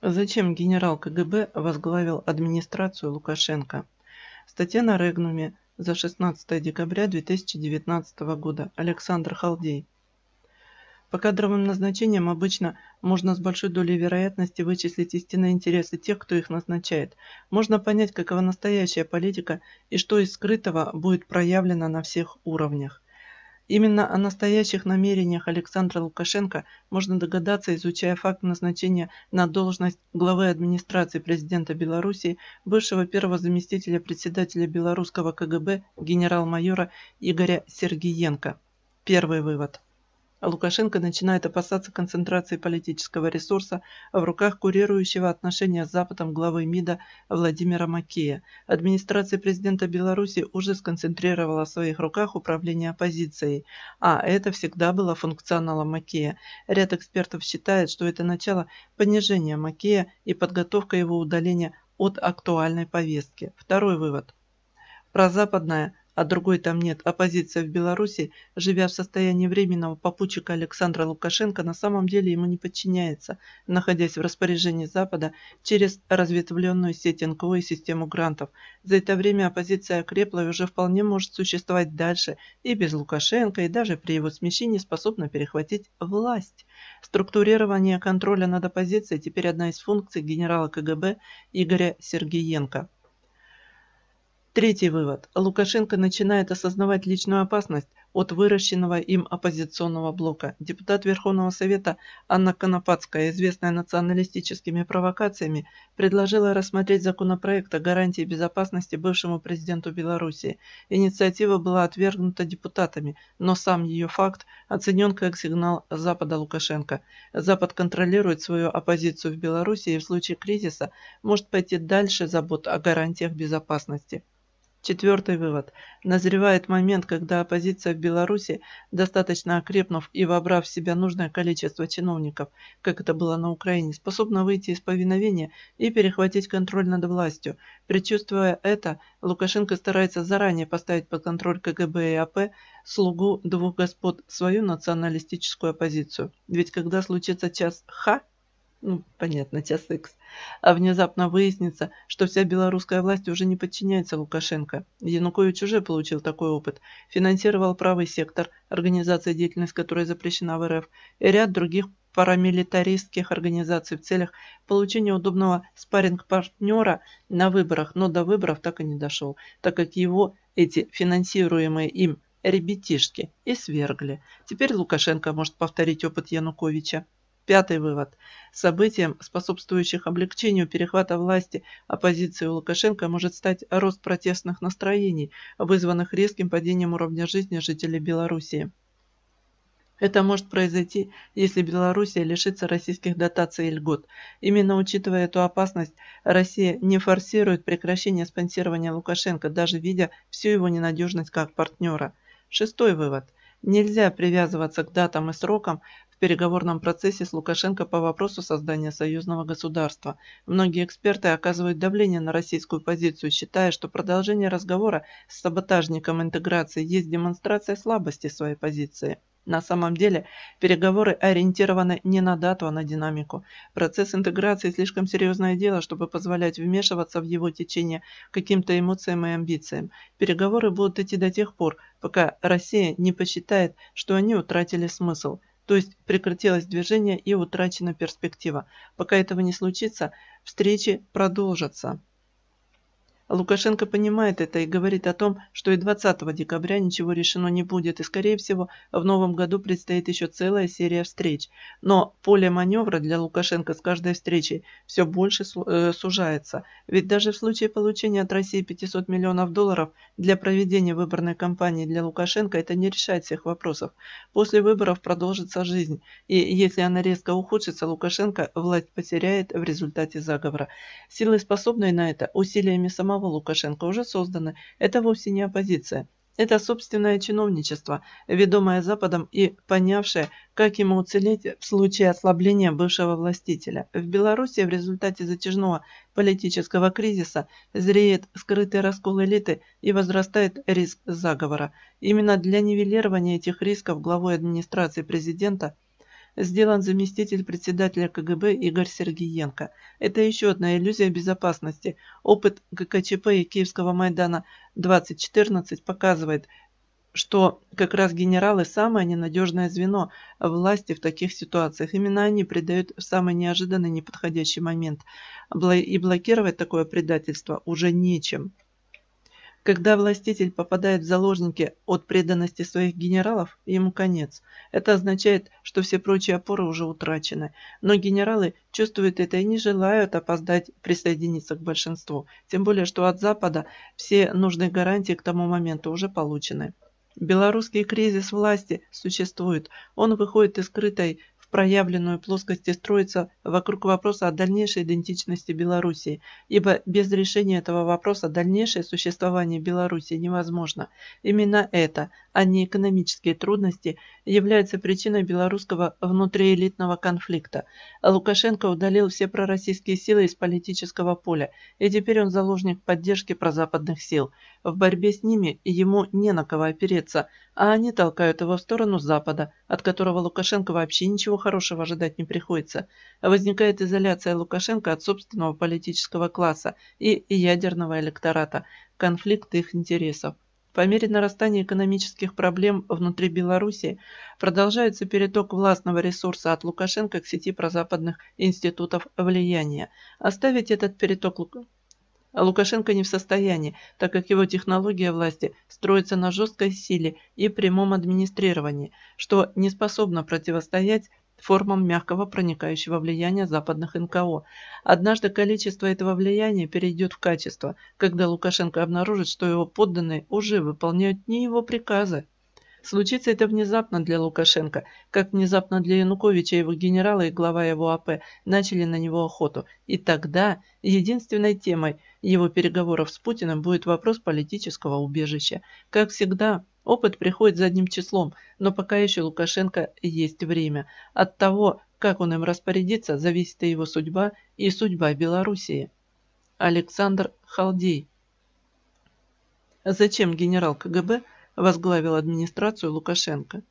Зачем генерал КГБ возглавил администрацию Лукашенко? Статья на Регнуме за 16 декабря 2019 года. Александр Халдей. По кадровым назначениям обычно можно с большой долей вероятности вычислить истинные интересы тех, кто их назначает. Можно понять, какова настоящая политика и что из скрытого будет проявлено на всех уровнях. Именно о настоящих намерениях Александра Лукашенко можно догадаться, изучая факт назначения на должность главы администрации президента Беларуси бывшего первого заместителя председателя белорусского КГБ генерал-майора Игоря Сергиенко. Первый вывод. А Лукашенко начинает опасаться концентрации политического ресурса в руках курирующего отношения с Западом главы МИДа Владимира Макея. Администрация президента Беларуси уже сконцентрировала в своих руках управление оппозицией, а это всегда было функционалом Макея. Ряд экспертов считает, что это начало понижения Макея и подготовка его удаления от актуальной повестки. Второй вывод. Прозападная а другой там нет, оппозиция в Беларуси, живя в состоянии временного попутчика Александра Лукашенко, на самом деле ему не подчиняется, находясь в распоряжении Запада через разветвленную сеть НКО и систему грантов. За это время оппозиция окрепла и уже вполне может существовать дальше и без Лукашенко, и даже при его смещении способна перехватить власть. Структурирование контроля над оппозицией теперь одна из функций генерала КГБ Игоря Сергеенко. Третий вывод. Лукашенко начинает осознавать личную опасность, от выращенного им оппозиционного блока. Депутат Верховного Совета Анна Конопадская, известная националистическими провокациями, предложила рассмотреть законопроект о гарантии безопасности бывшему президенту Беларуси. Инициатива была отвергнута депутатами, но сам ее факт оценен как сигнал Запада Лукашенко. Запад контролирует свою оппозицию в Беларуси и в случае кризиса может пойти дальше забот о гарантиях безопасности. Четвертый вывод. Назревает момент, когда оппозиция в Беларуси, достаточно окрепнув и вобрав в себя нужное количество чиновников, как это было на Украине, способна выйти из повиновения и перехватить контроль над властью. Предчувствуя это, Лукашенко старается заранее поставить под контроль КГБ и АП слугу двух господ свою националистическую оппозицию. Ведь когда случится час «Ха», ну, понятно, Тясыкс, а внезапно выяснится, что вся белорусская власть уже не подчиняется Лукашенко. Янукович уже получил такой опыт, финансировал правый сектор, организация деятельность которой запрещена в РФ, и ряд других парамилитаристских организаций в целях получения удобного спарринг-партнера на выборах, но до выборов так и не дошел, так как его эти финансируемые им ребятишки и свергли. Теперь Лукашенко может повторить опыт Януковича. Пятый вывод. Событием, способствующих облегчению перехвата власти оппозиции у Лукашенко, может стать рост протестных настроений, вызванных резким падением уровня жизни жителей Белоруссии. Это может произойти, если Беларусь лишится российских дотаций и льгот. Именно учитывая эту опасность, Россия не форсирует прекращение спонсирования Лукашенко, даже видя всю его ненадежность как партнера. Шестой вывод. Нельзя привязываться к датам и срокам, переговорном процессе с Лукашенко по вопросу создания союзного государства. Многие эксперты оказывают давление на российскую позицию, считая, что продолжение разговора с саботажником интеграции есть демонстрация слабости своей позиции. На самом деле переговоры ориентированы не на дату, а на динамику. Процесс интеграции слишком серьезное дело, чтобы позволять вмешиваться в его течение каким-то эмоциям и амбициям. Переговоры будут идти до тех пор, пока Россия не посчитает, что они утратили смысл. То есть прекратилось движение и утрачена перспектива. Пока этого не случится, встречи продолжатся. Лукашенко понимает это и говорит о том, что и 20 декабря ничего решено не будет, и, скорее всего, в новом году предстоит еще целая серия встреч. Но поле маневра для Лукашенко с каждой встречей все больше э, сужается, ведь даже в случае получения от России 500 миллионов долларов для проведения выборной кампании для Лукашенко это не решает всех вопросов. После выборов продолжится жизнь, и если она резко ухудшится, Лукашенко власть потеряет в результате заговора. Силы, способные на это, усилиями самого самого Лукашенко уже созданы. Это вовсе не оппозиция. Это собственное чиновничество, ведомое Западом и понявшее, как ему уцелеть в случае ослабления бывшего властителя. В Беларуси в результате затяжного политического кризиса зреет скрытый раскол элиты и возрастает риск заговора. Именно для нивелирования этих рисков главой администрации президента – сделан заместитель председателя КГБ Игорь Сергиенко. Это еще одна иллюзия безопасности. Опыт ГКЧП и Киевского Майдана 2014 показывает, что как раз генералы – самое ненадежное звено власти в таких ситуациях. Именно они предают в самый неожиданный неподходящий момент. И блокировать такое предательство уже нечем. Когда властитель попадает в заложники от преданности своих генералов, ему конец. Это означает, что все прочие опоры уже утрачены. Но генералы чувствуют это и не желают опоздать присоединиться к большинству. Тем более, что от Запада все нужные гарантии к тому моменту уже получены. Белорусский кризис власти существует. Он выходит из скрытой в проявленную плоскости строится вокруг вопроса о дальнейшей идентичности Беларуси, ибо без решения этого вопроса дальнейшее существование Беларуси невозможно. Именно это, а не экономические трудности, является причиной белорусского внутриэлитного конфликта. Лукашенко удалил все пророссийские силы из политического поля, и теперь он заложник поддержки прозападных сил. В борьбе с ними ему не на кого опереться, а они толкают его в сторону Запада, от которого Лукашенко вообще ничего хорошего ожидать не приходится, возникает изоляция Лукашенко от собственного политического класса и ядерного электората, конфликт их интересов. По мере нарастания экономических проблем внутри Беларуси продолжается переток властного ресурса от Лукашенко к сети прозападных институтов влияния. Оставить этот переток а Лукашенко не в состоянии, так как его технология власти строится на жесткой силе и прямом администрировании, что не способно противостоять формам мягкого проникающего влияния западных НКО. Однажды количество этого влияния перейдет в качество, когда Лукашенко обнаружит, что его подданные уже выполняют не его приказы. Случится это внезапно для Лукашенко, как внезапно для Януковича его генералы и глава его АП начали на него охоту. И тогда единственной темой его переговоров с Путиным будет вопрос политического убежища. Как всегда, опыт приходит задним числом, но пока еще Лукашенко есть время. От того, как он им распорядится, зависит и его судьба, и судьба Белоруссии. Александр Халдей Зачем генерал КГБ – возглавил администрацию Лукашенко.